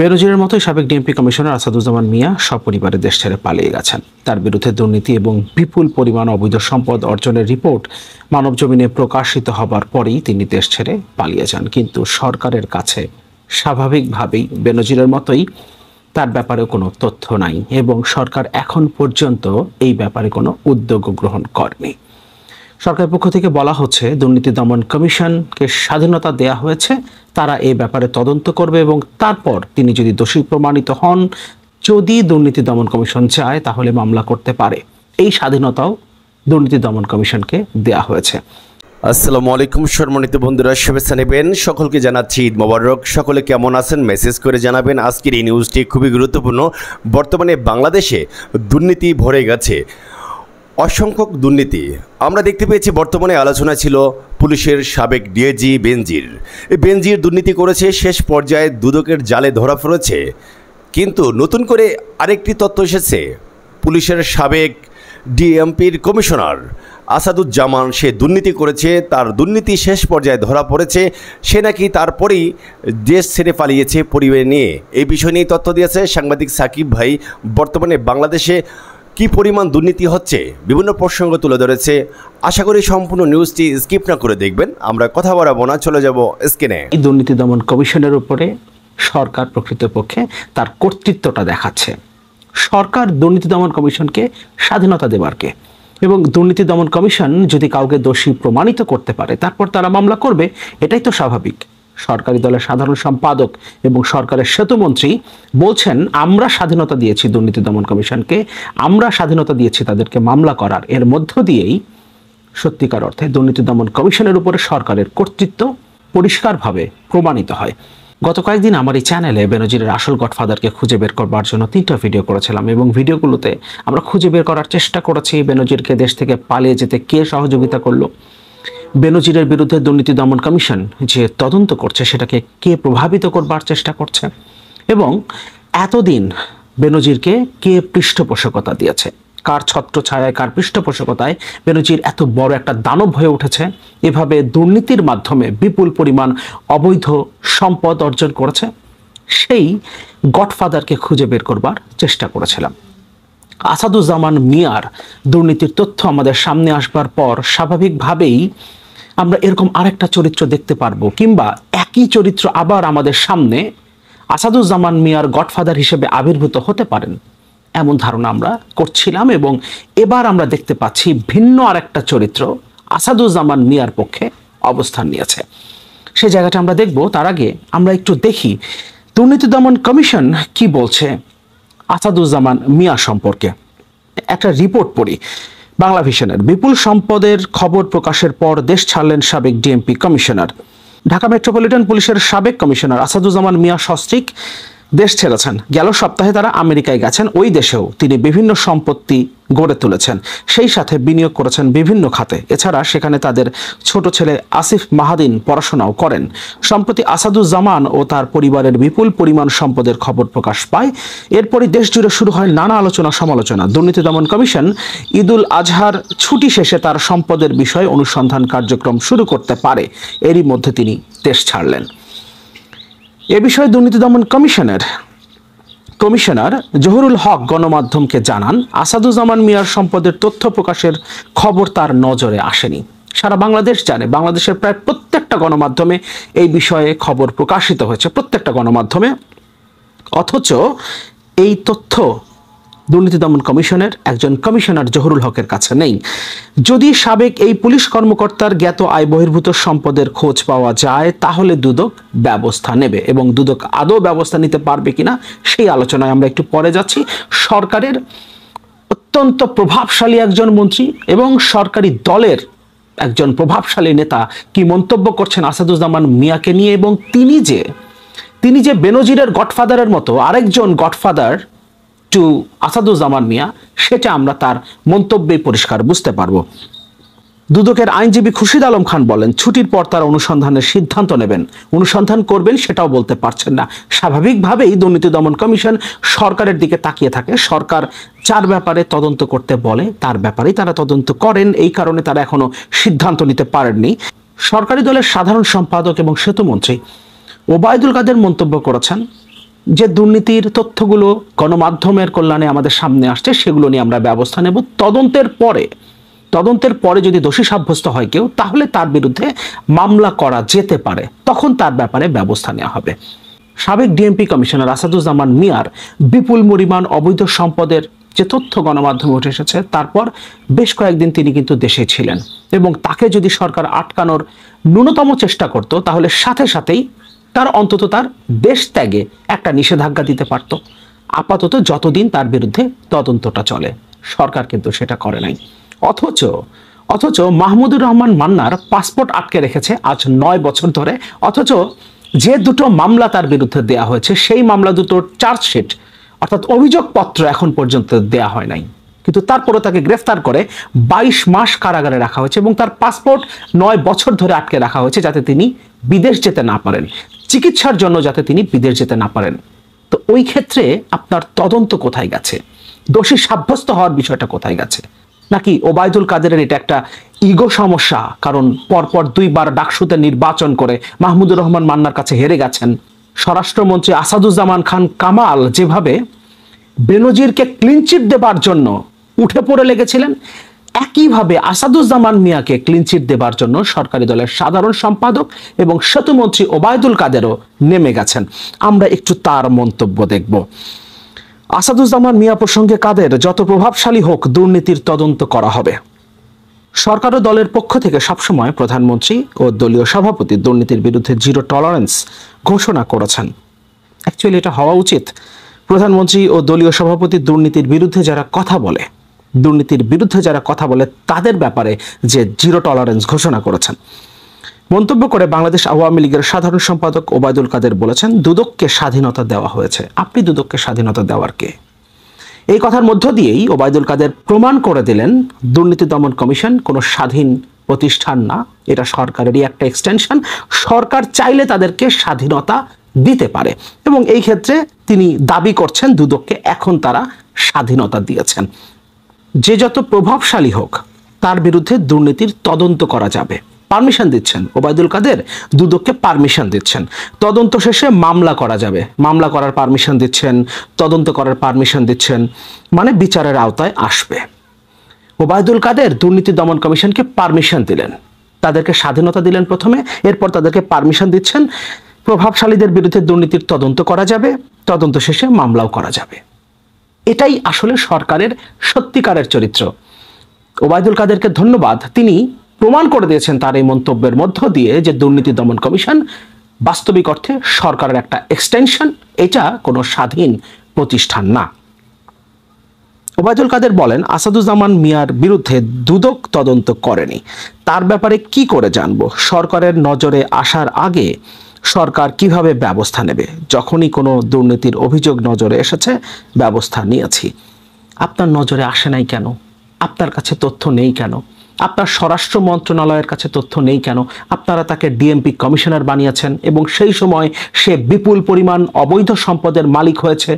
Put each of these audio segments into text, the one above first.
বেনজিরের মতোই সাবেক DMP commissioner Asaduzzaman মিয়া সপরিবারে দেশ ছেড়ে পালিয়ে গেছেন তার বিরুদ্ধে দুর্নীতি এবং বিপুল পরিমাণ অবৈধ সম্পদ অর্জনের রিপোর্ট মানব জমিনে প্রকাশিত হবার পরেই তিনি দেশ ছেড়ে পালিয়ে যান কিন্তু সরকারের কাছে স্বাভাবিকভাবেই বেনজিরের মতোই তার ব্যাপারে কোনো তথ্য নাই এবং সরকার এখন পর্যন্ত এই ব্যাপারে কোনো উদ্যোগ গ্রহণ করেনি সরকারের পক্ষ থেকে বলা হচ্ছে দুর্নীতি দমন কমিশনকে স্বাধীনতা দেয়া হয়েছে তারা এ ব্যাপারে তদন্ত করবে এবং তারপর তিনি যদি দোষী প্রমাণিত হন যদি দুর্নীতি দমন কমিশন চায় তাহলে মামলা করতে পারে এই স্বাধীনতাও দুর্নীতি দমন কমিশনকে দেয়া হয়েছে আসসালামু আলাইকুম সম্মানিত বন্ধুরা শুভেচ্ছা নেবেন সকলকে জানাচ্ছি ঈদ মোবারক সকলে কেমন আছেন মেসেজ করে জানাবেন আজকের এই নিউজটি খুবই গুরুত্বপূর্ণ বর্তমানে বাংলাদেশে দুর্নীতি ভরে গেছে অসংখ্যক দুর্নীতি আমরা দেখতে পেয়েছি বর্তমানে আলোচনা ছিল পুলিশের সাবেক ডিএজি বেনজির বেনজির দুর্নীতি করেছে শেষ পর্যায়ে দুদকের জালে ধরা পড়েছে কিন্তু নতুন করে আরেকটি তথ্য এসেছে পুলিশের সাবেক ডিএমপির কমিশনার আসাদুজ্জামান সে দুর্নীতি করেছে তার দুর্নীতি শেষ পর্যায়ে ধরা পড়েছে সে নাকি তারপরেই দেশ ছেড়ে পালিয়েছে পরিবার নিয়ে এই বিষয় নিয়ে তথ্য দিয়েছে সাংবাদিক সাকিব ভাই বর্তমানে বাংলাদেশে কি পরিমাণ দুর্নীতি হচ্ছে বিভিন্ন প্রসঙ্গ তুলে ধরেছে আশা করি সম্পূর্ণ নিউজটি স্কিপ না করে দেখবেন আমরা কথা বলা না চলে যাব স্ক্রিনে এই দুর্নীতি দমন কমিশনের উপরে সরকার প্রকৃতপক্ষে তার কর্তৃত্বটা দেখাচ্ছে সরকার দুর্নীতি দমন কমিশনকে স্বাধীনতা দেবারকে এবং দুর্নীতি দমন কমিশন যদি কাউকে দোষী প্রমাণিত করতে পারে তারপর তারা মামলা করবে এটাই তো স্বাভাবিক সরকারি দলের সাধারণ সম্পাদক এবং সরকারের সেতুমন্ত্রী বলছেন আমরা স্বাধীনতা দিয়েছি দুর্নীতি দমন কমিশনকে আমরা স্বাধীনতা দিয়েছি তাদেরকে মামলা করার এর মধ্য দিয়েই সত্যিকার অর্থে দুর্নীতি দমন কমিশনের উপরে সরকারের কর্তৃত্ব পরিষ্কারভাবে প্রমাণিত হয় গত কয়েকদিন আমার এই চ্যানেলে বেনজিরের আসল গডফাদারকে খুঁজে বের করবার জন্য তিনটা ভিডিও করেছিলাম এবং ভিডিওগুলোতে আমরা খুঁজে বের করার চেষ্টা করেছি বেনজিরকে দেশ থেকে পালিয়ে যেতে কে সহযোগিতা করলো বেনজিরের বিরুদ্ধে দুর্নীতি দমন কমিশন যে তদন্ত করছে সেটাকে কে প্রভাবিত করবার চেষ্টা করছে এবং এতদিন বেনজিরকে কে পৃষ্ঠপোষকতা দিয়েছে কার ছত্র ছায়ায় কার পৃষ্ঠপোষকতায় বেনজির এত বড় একটা দানব হয়ে উঠেছে এভাবে দুর্নীতির মাধ্যমে বিপুল পরিমাণ অবৈধ সম্পদ অর্জন করেছে সেই গডফাদারকে খুঁজে বের করবার চেষ্টা করেছিলাম আসাদুজ্জামান মিয়ার দুর্নীতির তথ্য আমাদের সামনে আসবার পর স্বাভাবিকভাবেই আমরা এরকম আরেকটা চরিত্র দেখতে পারবো কিংবা একই চরিত্র আবার আমাদের সামনে আসাদুজ্জামান মিয়ার গডফাদার হিসেবে আবির্ভূত হতে পারেন এমন ধারণা আমরা করছিলাম এবং এবার আমরা দেখতে পাচ্ছি ভিন্ন আরেকটা চরিত্র আসাদুজ্জামান মিয়ার পক্ষে অবস্থান নিয়েছে সে জায়গাটা আমরা দেখব তার আগে আমরা একটু দেখি দুর্নীতি দমন কমিশন কি বলছে আসাদুজ্জামান মিয়া সম্পর্কে একটা রিপোর্ট পড়ি বাংলা ভিশনের বিপুল সম্পদের খবর প্রকাশের পর দেশ ছাড়লেন সাবেক ডিএমপি কমিশনার ঢাকা মেট্রোপলিটন পুলিশের সাবেক কমিশনার আসাদুজ্জামান মিয়া সস্ত্রিক দেশ ছেড়েছেন গেল সপ্তাহে তারা আমেরিকায় গেছেন ওই দেশেও তিনি বিভিন্ন সম্পত্তি গড়ে তুলেছেন সেই সাথে বিনিয়োগ করেছেন বিভিন্ন খাতে এছাড়া সেখানে তাদের ছোট ছেলে আসিফ মাহাদিন পড়াশোনাও করেন সম্প্রতি আসাদুজ্জামান ও তার পরিবারের বিপুল পরিমাণ সম্পদের খবর প্রকাশ পায় এরপরই দেশ জুড়ে শুরু হয় নানা আলোচনা সমালোচনা দুর্নীতি দমন কমিশন ঈদুল আজহার ছুটি শেষে তার সম্পদের বিষয়ে অনুসন্ধান কার্যক্রম শুরু করতে পারে এরই মধ্যে তিনি দেশ ছাড়লেন এ বিষয়ে দুর্নীতি দমন কমিশনের কমিশনার জহুরুল হক গণমাধ্যমকে জানান আসাদুজ্জামান মিয়ার সম্পদের তথ্য প্রকাশের খবর তার নজরে আসেনি সারা বাংলাদেশ জানে বাংলাদেশের প্রায় প্রত্যেকটা গণমাধ্যমে এই বিষয়ে খবর প্রকাশিত হয়েছে প্রত্যেকটা গণমাধ্যমে অথচ এই তথ্য দুর্নীতি দমন কমিশনের একজন কমিশনার জহুরুল হকের কাছে নেই যদি সাবেক এই পুলিশ কর্মকর্তার জ্ঞাত আয় বহির্ভূত সম্পদের খোঁজ পাওয়া যায় তাহলে দুদক ব্যবস্থা নেবে এবং দুদক আদৌ ব্যবস্থা নিতে পারবে কিনা সেই আলোচনায় আমরা একটু পরে যাচ্ছি সরকারের অত্যন্ত প্রভাবশালী একজন মন্ত্রী এবং সরকারি দলের একজন প্রভাবশালী নেতা কি মন্তব্য করছেন আসাদুজ্জামান মিয়াকে নিয়ে এবং তিনি যে তিনি যে বেনজিরের গডফাদারের মতো আরেকজন গডফাদার টু আসাদুজ্জামান মিয়া সেটা আমরা তার মন্তব্যে পরিষ্কার বুঝতে পারবো দুদকের আইনজীবী খুশিদ আলম খান বলেন ছুটির পর তার অনুসন্ধানের সিদ্ধান্ত নেবেন অনুসন্ধান করবেন সেটাও বলতে পারছেন না স্বাভাবিকভাবেই দুর্নীতি দমন কমিশন সরকারের দিকে তাকিয়ে থাকে সরকার যার ব্যাপারে তদন্ত করতে বলে তার ব্যাপারেই তারা তদন্ত করেন এই কারণে তারা এখনও সিদ্ধান্ত নিতে পারেননি সরকারি দলের সাধারণ সম্পাদক এবং সেতুমন্ত্রী ওবায়দুল কাদের মন্তব্য করেছেন যে দুর্নীতির তথ্যগুলো গণমাধ্যমের কল্যাণে আমাদের সামনে আসছে সেগুলো নিয়ে আমরা ব্যবস্থা নেব তদন্তের পরে তদন্তের পরে যদি দোষী সাব্যস্ত হয় কেউ তাহলে তার বিরুদ্ধে মামলা করা যেতে পারে তখন তার ব্যাপারে ব্যবস্থা নেওয়া হবে সাবেক ডিএমপি কমিশনার আসাদুজ্জামান মিয়ার বিপুল পরিমাণ অবৈধ সম্পদের যে তথ্য গণমাধ্যমে উঠে এসেছে তারপর বেশ কয়েকদিন তিনি কিন্তু দেশে ছিলেন এবং তাকে যদি সরকার আটকানোর ন্যূনতম চেষ্টা করত তাহলে সাথে সাথেই তার অন্তত তার দেশ ত্যাগে একটা নিষেধাজ্ঞা দিতে পারত আপাতত যতদিন তার বিরুদ্ধে তদন্তটা চলে সরকার কিন্তু সেটা করে নাই অথচ অথচ মাহমুদুর রহমান মান্নার পাসপোর্ট আটকে রেখেছে আজ নয় বছর ধরে অথচ যে দুটো মামলা তার বিরুদ্ধে দেয়া হয়েছে সেই মামলা দুটোর চার্জশিট অর্থাৎ অভিযোগপত্র এখন পর্যন্ত দেয়া হয় নাই কিন্তু তারপরে তাকে গ্রেফতার করে ২২ মাস কারাগারে রাখা হয়েছে এবং তার পাসপোর্ট নয় বছর ধরে আটকে রাখা হয়েছে যাতে তিনি বিদেশ যেতে না পারেন চিকিৎসার জন্য যাতে তিনি বিদেশ যেতে না পারেন তো ওই ক্ষেত্রে আপনার তদন্ত কোথায় গেছে দোষী সাব্যস্ত হওয়ার বিষয়টা কোথায় গেছে নাকি ওবায়দুল কাদেরের এটা একটা ইগো সমস্যা কারণ পরপর দুইবার ডাকসুতে নির্বাচন করে মাহমুদুর রহমান মান্নার কাছে হেরে গেছেন স্বরাষ্ট্রমন্ত্রী আসাদুজ্জামান খান কামাল যেভাবে বেনজিরকে ক্লিনচিট দেবার জন্য উঠে পড়ে লেগেছিলেন একইভাবে আসাদুজ্জামান মিয়াকে ক্লিনচিট দেবার জন্য সরকারি দলের সাধারণ সম্পাদক এবং সেতুমন্ত্রী ওবায়দুল কাদেরও নেমে গেছেন আমরা একটু তার মন্তব্য দেখব আসাদুজ্জামান মিয়া প্রসঙ্গে কাদের যত প্রভাবশালী হোক দুর্নীতির তদন্ত করা হবে সরকার ও দলের পক্ষ থেকে সবসময় প্রধানমন্ত্রী ও দলীয় সভাপতি দুর্নীতির বিরুদ্ধে জিরো টলারেন্স ঘোষণা করেছেন অ্যাকচুয়ালি এটা হওয়া উচিত প্রধানমন্ত্রী ও দলীয় সভাপতি দুর্নীতির বিরুদ্ধে যারা কথা বলে দুর্নীতির বিরুদ্ধে যারা কথা বলে তাদের ব্যাপারে যে জিরো টলারেন্স ঘোষণা করেছেন মন্তব্য করে বাংলাদেশ আওয়ামী লীগের সাধারণ সম্পাদক ওবায়দুল কাদের বলেছেন দুদককে স্বাধীনতা দেওয়া হয়েছে আপনি দুদককে স্বাধীনতা দেওয়ার কে এই কথার মধ্য দিয়েই ওবায়দুল কাদের প্রমাণ করে দিলেন দুর্নীতি দমন কমিশন কোনো স্বাধীন প্রতিষ্ঠান না এটা সরকারেরই একটা এক্সটেনশন সরকার চাইলে তাদেরকে স্বাধীনতা দিতে পারে এবং এই ক্ষেত্রে তিনি দাবি করছেন দুদককে এখন তারা স্বাধীনতা দিয়েছেন যে যত প্রভাবশালী হোক তার বিরুদ্ধে দুর্নীতির তদন্ত করা যাবে পারমিশন দিচ্ছেন ওবায়দুল কাদের দুদককে পারমিশন দিচ্ছেন তদন্ত শেষে মামলা করা যাবে মামলা করার পারমিশন দিচ্ছেন তদন্ত করার পারমিশন দিচ্ছেন মানে বিচারের আওতায় আসবে ওবায়দুল কাদের দুর্নীতি দমন কমিশনকে পারমিশন দিলেন তাদেরকে স্বাধীনতা দিলেন প্রথমে এরপর তাদেরকে পারমিশন দিচ্ছেন প্রভাবশালীদের বিরুদ্ধে দুর্নীতির তদন্ত করা যাবে তদন্ত শেষে মামলাও করা যাবে এটাই আসলে সরকারের সত্যিকারের চরিত্র ওবায়দুল কাদেরকে ধন্যবাদ তিনি প্রমাণ করে দিয়েছেন তার এই মন্তব্যের মধ্য দিয়ে যে দুর্নীতি দমন কমিশন বাস্তবিক অর্থে সরকারের একটা এক্সটেনশন এটা কোনো স্বাধীন প্রতিষ্ঠান না ওবায়দুল কাদের বলেন আসাদুজ্জামান মিয়ার বিরুদ্ধে দুদক তদন্ত করেনি তার ব্যাপারে কি করে জানব সরকারের নজরে আসার আগে সরকার কিভাবে ব্যবস্থা নেবে যখনই কোনো দুর্নীতির অভিযোগ নজরে এসেছে ব্যবস্থা নিয়েছি আপনার নজরে আসে নাই কেন আপনার কাছে তথ্য নেই কেন আপনার স্বরাষ্ট্র মন্ত্রণালয়ের কাছে তথ্য নেই কেন আপনারা তাকে ডিএমপি কমিশনার বানিয়েছেন এবং সেই সময় সে বিপুল পরিমাণ অবৈধ সম্পদের মালিক হয়েছে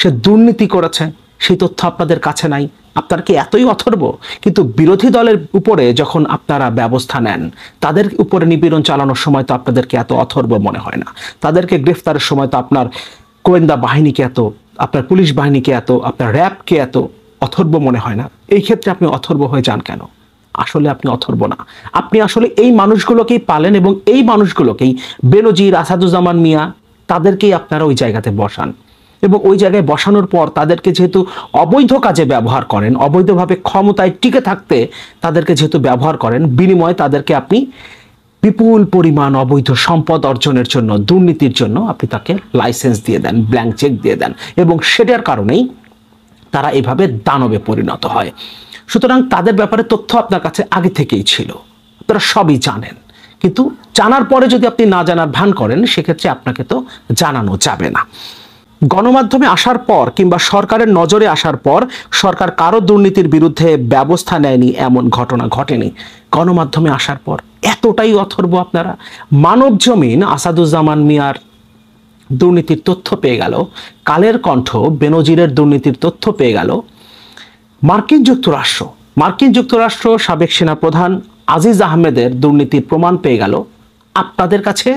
সে দুর্নীতি করেছে সেই তথ্য আপনাদের কাছে নাই আপনার কি এতই অথর্ব কিন্তু বিরোধী দলের উপরে যখন আপনারা ব্যবস্থা নেন তাদের উপরে নিপীড়ন চালানোর সময় তো আপনাদেরকে এত অথর্ব মনে হয় না তাদেরকে গ্রেফতারের সময় তো আপনার গোয়েন্দা বাহিনীকে এত আপনার পুলিশ বাহিনীকে এত আপনার র্যাবকে এত অথর্ব মনে হয় না এই ক্ষেত্রে আপনি অথর্ব হয়ে যান কেন আসলে আপনি অথর্ব না আপনি আসলে এই মানুষগুলোকেই পালেন এবং এই মানুষগুলোকেই বেনজির আসাদুজ্জামান মিয়া তাদেরকেই আপনারা ওই জায়গাতে বসান এবং ওই জায়গায় বসানোর পর তাদেরকে যেহেতু অবৈধ কাজে ব্যবহার করেন অবৈধভাবে ক্ষমতায় টিকে থাকতে তাদেরকে যেহেতু ব্যবহার করেন বিনিময়ে তাদেরকে আপনি বিপুল পরিমাণ অবৈধ সম্পদ অর্জনের জন্য দুর্নীতির জন্য আপনি তাকে লাইসেন্স দিয়ে দেন ব্ল্যাঙ্ক চেক দিয়ে দেন এবং সেটার কারণেই তারা এভাবে দানবে পরিণত হয় সুতরাং তাদের ব্যাপারে তথ্য আপনার কাছে আগে থেকেই ছিল আপনারা সবই জানেন কিন্তু জানার পরে যদি আপনি না জানার ভান করেন সেক্ষেত্রে আপনাকে তো জানানো যাবে না গণমাধ্যমে আসার পর কিংবা সরকারের নজরে আসার পর সরকার কারো দুর্নীতির বিরুদ্ধে ব্যবস্থা নেয়নি এমন ঘটনা ঘটেনি গণমাধ্যমে আসার পর এতটাই অথর্ব আপনারা মানব জমিন আসাদুজ্জামান মিয়ার দুর্নীতির তথ্য পেয়ে গেল কালের কণ্ঠ বেনজিরের দুর্নীতির তথ্য পেয়ে গেল মার্কিন যুক্তরাষ্ট্র মার্কিন যুক্তরাষ্ট্র সাবেক সেনাপ্রধান আজিজ আহমেদের দুর্নীতির প্রমাণ পেয়ে গেল আপনাদের কাছে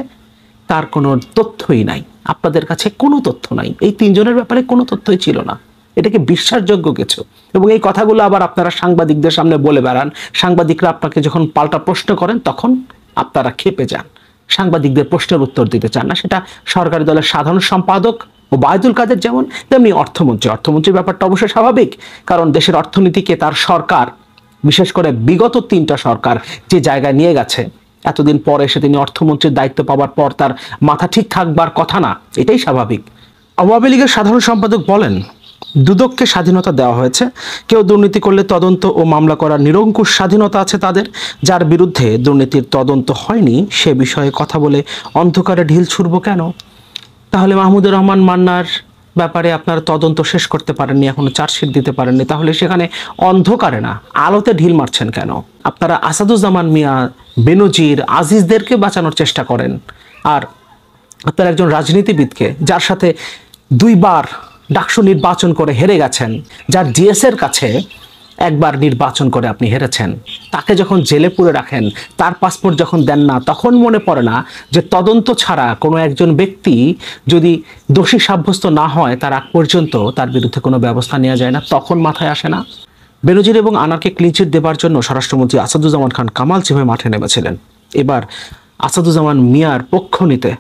তার কোনো তথ্যই নাই আপনাদের কাছে কোনো তথ্য নাই এই তিনজনের ব্যাপারে কোনো তথ্যই ছিল না এটাকে বিশ্বাসযোগ্য কিছু এবং এই কথাগুলো আবার আপনারা সাংবাদিকদের সামনে বলে বেড়ান সাংবাদিকরা আপনাকে যখন পাল্টা প্রশ্ন করেন তখন আপনারা খেপে যান সাংবাদিকদের প্রশ্নের উত্তর দিতে চান না সেটা সরকারি দলের সাধারণ সম্পাদক ও বায়দুল কাদের যেমন তেমনি অর্থমন্ত্রী অর্থমন্ত্রীর ব্যাপারটা অবশ্যই স্বাভাবিক কারণ দেশের অর্থনীতিকে তার সরকার বিশেষ করে বিগত তিনটা সরকার যে জায়গায় নিয়ে গেছে এতদিন পর এসে তিনি অর্থমন্ত্রীর দায়িত্ব পাওয়ার পর তার মাথা ঠিক থাকবার কথা না এটাই স্বাভাবিক আওয়ামী লীগের সাধারণ সম্পাদক বলেন দুদককে স্বাধীনতা দেওয়া হয়েছে কেউ দুর্নীতি করলে তদন্ত ও মামলা করার নিরঙ্কুশ স্বাধীনতা আছে তাদের যার বিরুদ্ধে দুর্নীতির তদন্ত হয়নি সে বিষয়ে কথা বলে অন্ধকারে ঢিল ছুড়ব কেন তাহলে মাহমুদুর রহমান মান্নার ব্যাপারে আপনার তদন্ত শেষ করতে পারেননি এখনো চার্জশিট দিতে পারেননি তাহলে সেখানে অন্ধকারে না আলোতে ঢিল মারছেন কেন আপনারা আসাদুজ্জামান মিয়া বেনজির আজিজদেরকে বাঁচানোর চেষ্টা করেন আর আপনারা একজন রাজনীতিবিদকে যার সাথে দুইবার ডাকসু নির্বাচন করে হেরে গেছেন যার ডিএসের কাছে একবার নির্বাচন করে আপনি হেরেছেন তাকে যখন জেলে পুরে রাখেন তার পাসপোর্ট যখন দেন না তখন মনে পড়ে না যে তদন্ত ছাড়া কোনো একজন ব্যক্তি যদি দোষী সাব্যস্ত না হয় তার আগ পর্যন্ত তার বিরুদ্ধে কোনো ব্যবস্থা নেওয়া যায় না তখন মাথায় আসে না বেনজির এবং আনারকে ক্লিনচিট দেবার জন্য স্বরাষ্ট্রমন্ত্রী আসাদুজ্জামান খান কামাল চিমে মাঠে নেমেছিলেন এবার আসাদুজ্জামান মিয়ার পক্ষ নিতে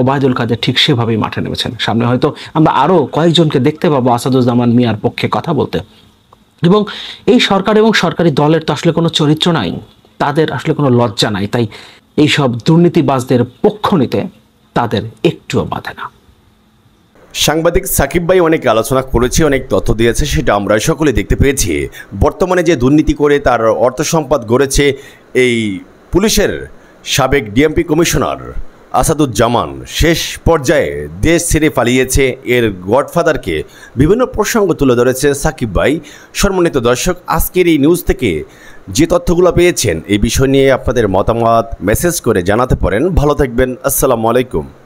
ওবায়দুল কাদের ঠিক সেভাবেই মাঠে নেমেছেন সামনে হয়তো আমরা আরও কয়েকজনকে দেখতে পাবো আসাদুজ্জামান মিয়ার পক্ষে কথা বলতে এবং এই সরকার এবং সরকারি দলের তো আসলে কোনো চরিত্র নাই তাদের আসলে কোনো লজ্জা নাই তাই এইসব দুর্নীতিবাজদের পক্ষ নিতে তাদের একটুও বাধে না সাংবাদিক সাকিব ভাই অনেক আলোচনা করেছে অনেক তথ্য দিয়েছে সেটা আমরা সকলে দেখতে পেয়েছি বর্তমানে যে দুর্নীতি করে তার অর্থ সম্পদ গড়েছে এই পুলিশের সাবেক ডিএমপি কমিশনার আসাদুজ্জামান শেষ পর্যায়ে দেশ ছেড়ে পালিয়েছে এর গডফাদারকে বিভিন্ন প্রসঙ্গ তুলে ধরেছে সাকিব ভাই সম্মানিত দর্শক আজকের এই নিউজ থেকে যে তথ্যগুলো পেয়েছেন এই বিষয় নিয়ে আপনাদের মতামত মেসেজ করে জানাতে পারেন ভালো থাকবেন আসসালামু আলাইকুম